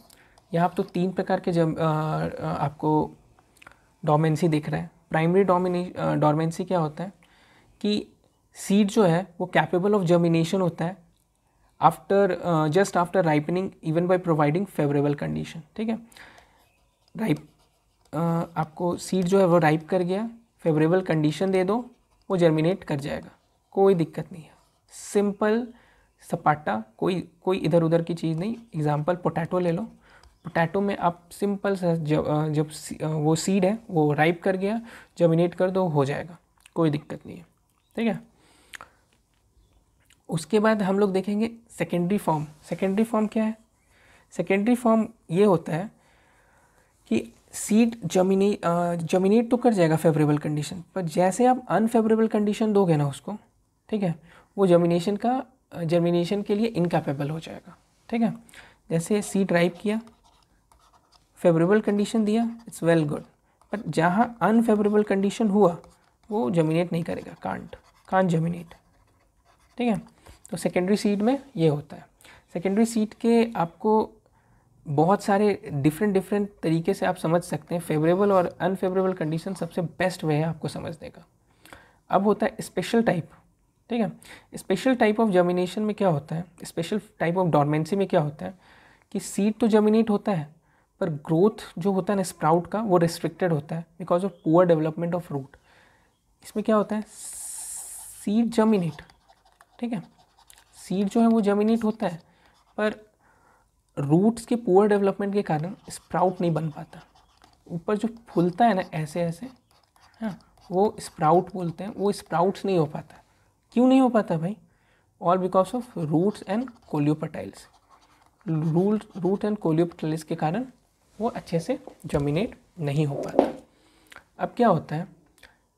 यहाँ आप तो तीन प्रकार के जब आपको डोमेंसी दिख रहा है प्राइमरी डोमिनी डोमेंसी क्या होता है कि सीड जो है वो कैपेबल ऑफ जर्मिनेशन होता है after just after ripening even by providing favourable condition ठीक है राइप आपको सीड जो है वो राइप कर गया फेवरेबल कंडीशन दे दो वो जर्मिनेट कर जाएगा कोई दिक्कत नहीं है सिंपल सपाटा कोई कोई इधर उधर की चीज़ नहीं एग्जाम्पल पोटैटो ले लो पोटैटो में आप सिंपल सा जब जब वो सीड है वो राइप कर गया जर्मिनेट कर दो हो जाएगा कोई दिक्कत नहीं है ठीक है उसके बाद हम लोग देखेंगे सेकेंडरी फॉर्म सेकेंडरी फॉर्म क्या है सेकेंडरी फॉर्म ये होता है कि सीड जमीनी जर्मिनेट तो कर जाएगा फेवरेबल कंडीशन पर जैसे आप अनफेवरेबल कंडीशन दोगे ना उसको ठीक है वो जर्मिनेशन का जर्मिनेशन uh, के लिए इनकेपेबल हो जाएगा ठीक है जैसे सीड ड्राइव किया फेवरेबल कंडीशन दिया इट्स वेल गुड बट जहाँ अनफेवरेबल कंडीशन हुआ वो जमिनेट नहीं करेगा कांट कांट जमिनेट ठीक है तो सेकेंडरी सीड में ये होता है सेकेंडरी सीड के आपको बहुत सारे डिफरेंट डिफरेंट तरीके से आप समझ सकते हैं फेवरेबल और अनफेवरेबल कंडीशन सबसे बेस्ट वे है आपको समझने का अब होता है स्पेशल टाइप ठीक है स्पेशल टाइप ऑफ जर्मिनेशन में क्या होता है स्पेशल टाइप ऑफ डॉर्मेंसी में क्या होता है कि सीड तो जर्मिनेट होता है पर ग्रोथ जो होता है ना स्प्राउट का वो रिस्ट्रिक्टेड होता है because of poor development of root इसमें क्या होता है सीड जर्मिनेट ठीक है सीड जो है वो जर्मिनेट होता है पर रूट्स के पुअर डेवलपमेंट के कारण स्प्राउट नहीं बन पाता ऊपर जो फूलता है ना ऐसे ऐसे हाँ वो स्प्राउट बोलते हैं वो स्प्राउट्स नहीं हो पाता क्यों नहीं हो पाता भाई all because of roots and coleoptiles root root and coleoptiles के कारण वो अच्छे से जमिनेट नहीं हो पाता अब क्या होता है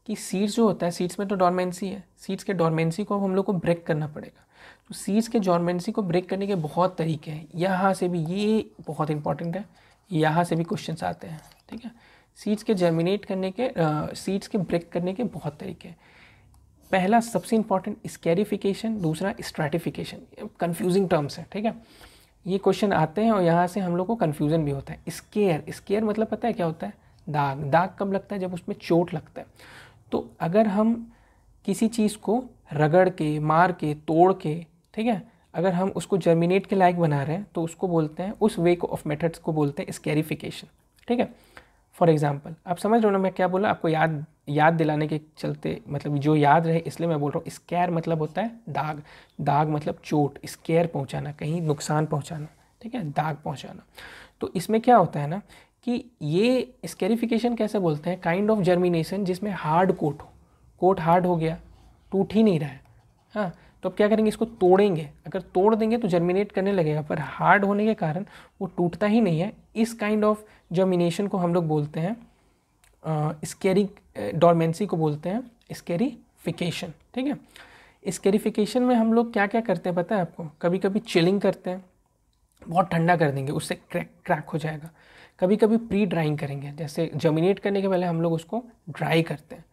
कि सीड्स जो होता है सीड्स में तो डॉर्मेंसी है सीड्स के डॉर्मेंसी को अब हम लोग को ब्रेक करना पड़ेगा तो सीड्स के जॉर्मेंसी को ब्रेक करने के बहुत तरीके हैं यहाँ से भी ये बहुत इंपॉर्टेंट है यहाँ से भी क्वेश्चन आते हैं ठीक है सीड्स के जर्मिनेट करने के सीड्स के ब्रेक करने के बहुत तरीके हैं पहला सबसे इंपॉर्टेंट स्कैरिफिकेशन दूसरा स्ट्रेटिफिकेशन कन्फ्यूजिंग टर्म्स है ठीक है ये क्वेश्चन आते हैं और यहाँ से हम लोग को कन्फ्यूजन भी होता है स्केयर स्केयर मतलब पता है क्या होता है दाग दाग कब लगता है जब उसमें चोट लगता है तो अगर हम किसी चीज़ को रगड़ के मार के तोड़ के ठीक है अगर हम उसको जर्मिनेट के लायक बना रहे हैं तो उसको बोलते हैं उस वे ऑफ मेथड्स को बोलते हैं स्कैरिफिकेशन ठीक है फॉर एग्जाम्पल आप समझ रहे हो ना मैं क्या बोला आपको याद याद दिलाने के चलते मतलब जो याद रहे इसलिए मैं बोल रहा हूँ स्केयर मतलब होता है दाग दाग मतलब चोट स्केयर पहुँचाना कहीं नुकसान पहुँचाना ठीक है दाग पहुँचाना तो इसमें क्या होता है ना कि ये स्केरिफिकेशन कैसे बोलते हैं काइंड ऑफ जर्मिनेशन जिसमें हार्ड कोट हो कोट हार्ड हो गया टूट ही नहीं रहा है हाँ तो अब क्या करेंगे इसको तोड़ेंगे अगर तोड़ देंगे तो जर्मिनेट करने लगेगा पर हार्ड होने के कारण वो टूटता ही नहीं है इस काइंड ऑफ जर्मिनेशन को हम लोग बोलते हैं स्केरी डॉर्मेंसी को बोलते हैं स्केरीफिकेशन ठीक है स्केरीफिकेशन में हम लोग क्या क्या करते हैं पता है आपको कभी कभी चिलिंग करते हैं बहुत ठंडा कर देंगे उससे क्रैक क्रैक हो जाएगा कभी कभी प्री ड्राइंग करेंगे जैसे जर्मिनेट करने के पहले हम लोग उसको ड्राई करते हैं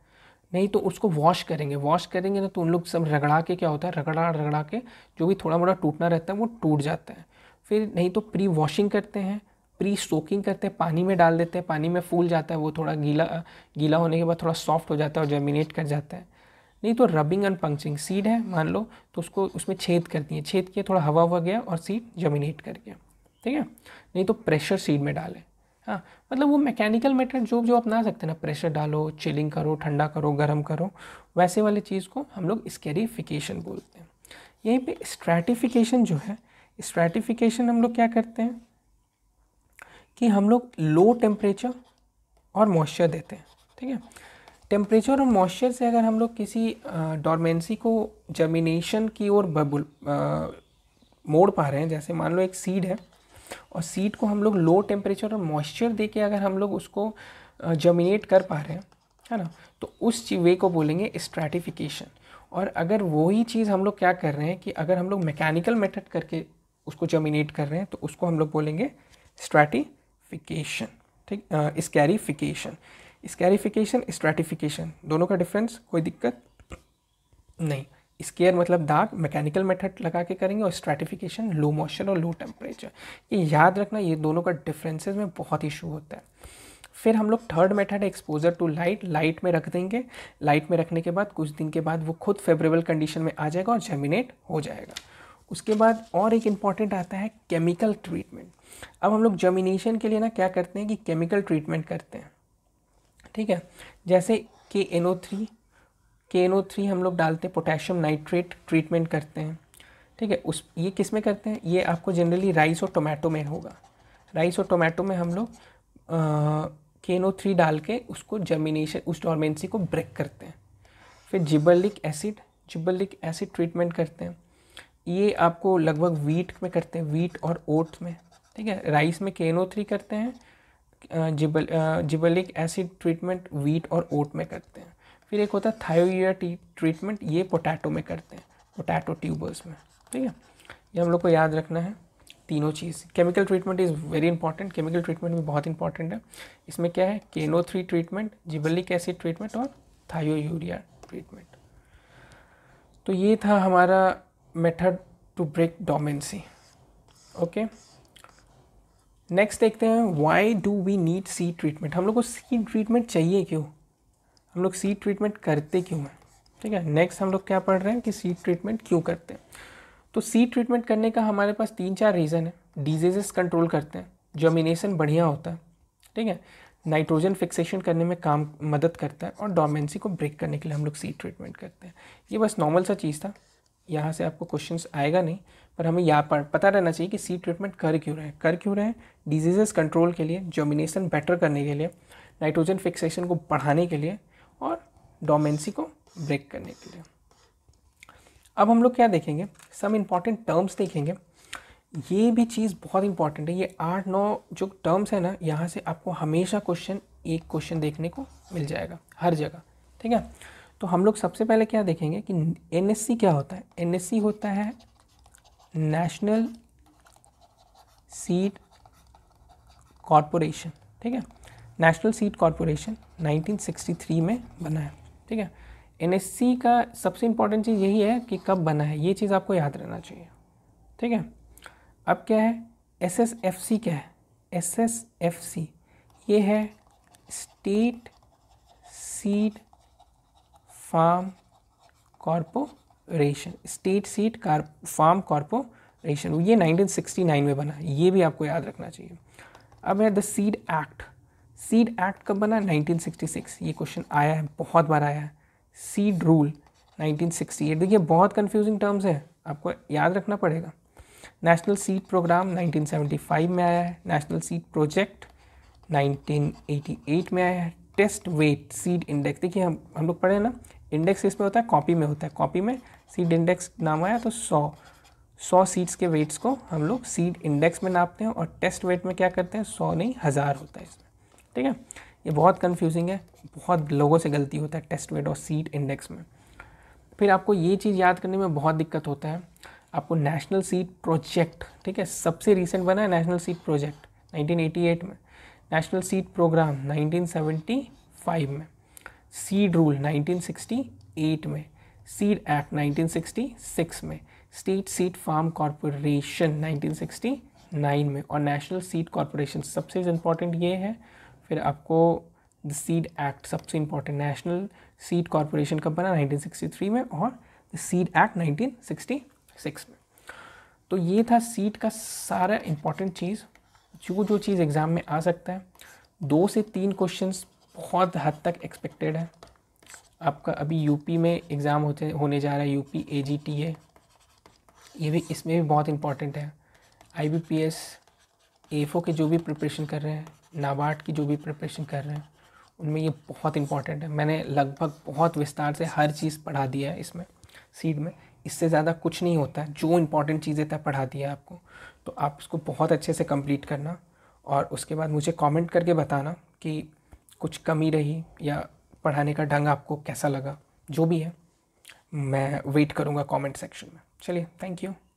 नहीं तो उसको वॉश करेंगे वॉश करेंगे ना तो उन लोग सब रगड़ा के क्या होता है रगड़ा रगड़ा के जो भी थोड़ा मोड़ा टूटना रहता है वो टूट जाता है फिर नहीं तो प्री वॉशिंग करते हैं प्री सोकिंग करते हैं पानी में डाल देते हैं पानी में फूल जाता है वो थोड़ा गीला गीला होने के बाद थोड़ा सॉफ्ट हो जाता है और जर्मिनेट कर जाता है नहीं तो रबिंग एंड पंक्चिंग सीड है मान लो तो उसको उसमें छेद कर दिए छेद किया थोड़ा हवा हुआ गया और सीड जर्मिनेट कर गया ठीक है नहीं तो प्रेशर सीड में डालें हाँ मतलब वो मैकेनिकल मेथड जो जो अपना सकते हैं ना प्रेशर डालो चिलिंग करो ठंडा करो गर्म करो वैसे वाले चीज़ को हम लोग स्केरिफिकेशन बोलते हैं यहीं पे स्ट्रैटिफिकेशन जो है स्ट्रेटिफिकेशन हम लोग क्या करते हैं कि हम लोग लो टेम्परेचर और मॉइस्चर देते हैं ठीक है टेम्परेचर और मॉइस्चर से अगर हम लोग किसी डॉर्मेंसी को जर्मिनेशन की ओर बबुल मोड़ पा रहे हैं जैसे मान लो एक सीड है और सीड को हम लोग लो टेम्परेचर और मॉइस्चर दे के अगर हम लोग उसको जर्मिनेट कर पा रहे हैं है ना तो उस वे को बोलेंगे स्ट्रैटिफिकेशन और अगर वही चीज़ हम लोग क्या कर रहे हैं कि अगर हम लोग मैकेनिकल मेथड करके उसको जर्मिनेट कर रहे हैं तो उसको हम लोग बोलेंगे स्ट्रैटिफिकेशन ठीक स्कैरिफिकेशन स्कैरिफिकेशन स्ट्रैटिफिकेशन दोनों का डिफरेंस कोई दिक्कत नहीं स्केयर मतलब दाग मैकेनिकल मेथड लगा के करेंगे और स्ट्रेटिफिकेशन लो मॉइस्चर और लो टेम्परेचर ये याद रखना ये दोनों का डिफरेंसेस में बहुत इशू होता है फिर हम लोग थर्ड मेथड है एक्सपोजर टू लाइट लाइट में रख देंगे लाइट में रखने के बाद कुछ दिन के बाद वो खुद फेवरेबल कंडीशन में आ जाएगा और जेमिनेट हो जाएगा उसके बाद और एक इम्पॉर्टेंट आता है केमिकल ट्रीटमेंट अब हम लोग जर्मिनेशन के लिए ना क्या करते हैं कि केमिकल ट्रीटमेंट करते हैं ठीक है जैसे K N O three K N O three हम लोग डालते हैं पोटेशियम नाइट्रेट ट्रीटमेंट करते हैं ठीक है उस ये किस में करते हैं ये आपको जनरली राइस और टोमेटो में होगा राइस और टोमेटो में हम लोग के एन ओ थ्री डाल के उसको जर्मिनेशन उस डॉर्मेंसी को ब्रेक करते हैं फिर gibberellic acid gibberellic acid treatment करते हैं ये आपको लगभग वीट में करते हैं वीट और ओट में ठीक है राइस में के थ्री करते हैं gibber gibberellic acid treatment wheat और ओट में करते हैं फिर एक होता है थायोरिया ट्रीटमेंट ये पोटैटो में करते हैं पोटैटो ट्यूबर्स में ठीक है ये हम लोग को याद रखना है तीनों चीज़ chemical treatment is very important chemical treatment भी बहुत इंपॉर्टेंट है इसमें क्या है KNO three treatment gibberellic acid treatment और थायो यूरिया ट्रीटमेंट तो ये था हमारा method to break dormancy okay next देखते हैं why do we need seed treatment हम लोग को सी ट्रीटमेंट चाहिए क्यों हम लोग सीड ट्रीटमेंट करते क्यों हैं ठीक है नेक्स्ट हम लोग क्या पढ़ रहे हैं कि सीड ट्रीटमेंट क्यों करते हैं तो सीड ट्रीटमेंट करने का हमारे पास तीन चार रीज़न है डिजीजेस कंट्रोल करते हैं जर्मिनेशन बढ़िया होता है ठीक है नाइट्रोजन फिक्सेशन करने में काम मदद करता है और डोमेंसी को ब्रेक करने के लिए हम लोग सीड ट्रीटमेंट करते हैं ये बस नॉर्मल सा चीज़ था यहाँ से आपको क्वेश्चन आएगा नहीं पर हमें यहाँ पर पता रहना चाहिए कि सीड ट्रीटमेंट कर क्यों रहे हैं कर क्यों रहे हैं डिजीजेस कंट्रोल के लिए जर्मिनेशन बेटर करने के लिए नाइट्रोजन फिक्सेशन को बढ़ाने के लिए और डोमेंसी को ब्रेक करने के लिए अब हम लोग क्या देखेंगे सम इम्पॉर्टेंट टर्म्स देखेंगे ये भी चीज़ बहुत इंपॉर्टेंट है ये आठ नौ जो टर्म्स है ना यहाँ से आपको हमेशा क्वेश्चन एक क्वेश्चन देखने को मिल जाएगा हर जगह ठीक है तो हम लोग सबसे पहले क्या देखेंगे कि एन क्या होता है एन होता है नेशनल सीड कॉरपोरेशन ठीक है नेशनल सीड कॉरपोरेशन 1963 में बना है ठीक है एन का सबसे इम्पॉर्टेंट चीज़ यही है कि कब बना है ये चीज़ आपको याद रहना चाहिए ठीक है अब क्या है एस क्या है एस ये है state seed farm corporation state seed farm corporation ये 1969 में बना है ये भी आपको याद रखना चाहिए अब है the seed act seed act कब बना 1966 ये क्वेश्चन आया है बहुत बार आया है सीड रूल 1968 देखिए बहुत कंफ्यूजिंग टर्म्स हैं आपको याद रखना पड़ेगा नेशनल सीड प्रोग्राम 1975 में आया है नेशनल सीड प्रोजेक्ट 1988 में आया है टेस्ट वेट सीड इंडेक्स देखिए हम हम लोग पढ़े ना इंडेक्स इसमें होता है कॉपी में होता है कॉपी में सीड इंडेक्स नाम आया तो सौ सौ सीड्स के वेट्स को हम लोग सीड इंडेक्स में नापते हैं और टेस्ट वेट में क्या करते हैं सौ नहीं हज़ार होता है इसमें ठीक है ये बहुत कन्फ्यूजिंग है बहुत लोगों से गलती होता है टेस्ट वेट और सीट इंडेक्स में फिर आपको ये चीज़ याद करने में बहुत दिक्कत होता है आपको नेशनल सीट प्रोजेक्ट ठीक है सबसे रिसेंट बना है नेशनल सीट प्रोजेक्ट 1988 में नेशनल सीट प्रोग्राम 1975 में सीड रूल 1968 में सीड एक्ट 1966 में स्टेट सीट फार्म कॉरपोरेशन 1969 में और नेशनल सीट कॉरपोरेशन सबसे इंपॉर्टेंट ये है फिर आपको द सीड एक्ट सबसे इम्पोर्टेंट नेशनल सीड कॉरपोरेशन कब बना 1963 में और द सीड एक्ट 1966 में तो ये था सीट का सारा इम्पोर्टेंट चीज़ जो जो चीज़ एग्ज़ाम में आ सकता है दो से तीन क्वेश्चंस बहुत हद तक एक्सपेक्टेड है आपका अभी यूपी में एग्ज़ाम होते होने जा रहा है UP A G T A ये भी इसमें भी बहुत इम्पोर्टेंट है I B P S F O के जो भी प्रिपरेशन कर रहे हैं नाबार्ड की जो भी प्रिपरेशन कर रहे हैं उनमें ये बहुत इंपॉर्टेंट है मैंने लगभग बहुत विस्तार से हर चीज़ पढ़ा दिया है इसमें सीड में इससे ज़्यादा कुछ नहीं होता है जो इंपॉर्टेंट चीज़ें तक पढ़ा दिया आपको तो आप इसको बहुत अच्छे से कंप्लीट करना और उसके बाद मुझे कमेंट करके बताना कि कुछ कमी रही या पढ़ाने का ढंग आपको कैसा लगा जो भी है मैं वेट करूँगा कमेंट सेक्शन में चलिए थैंक यू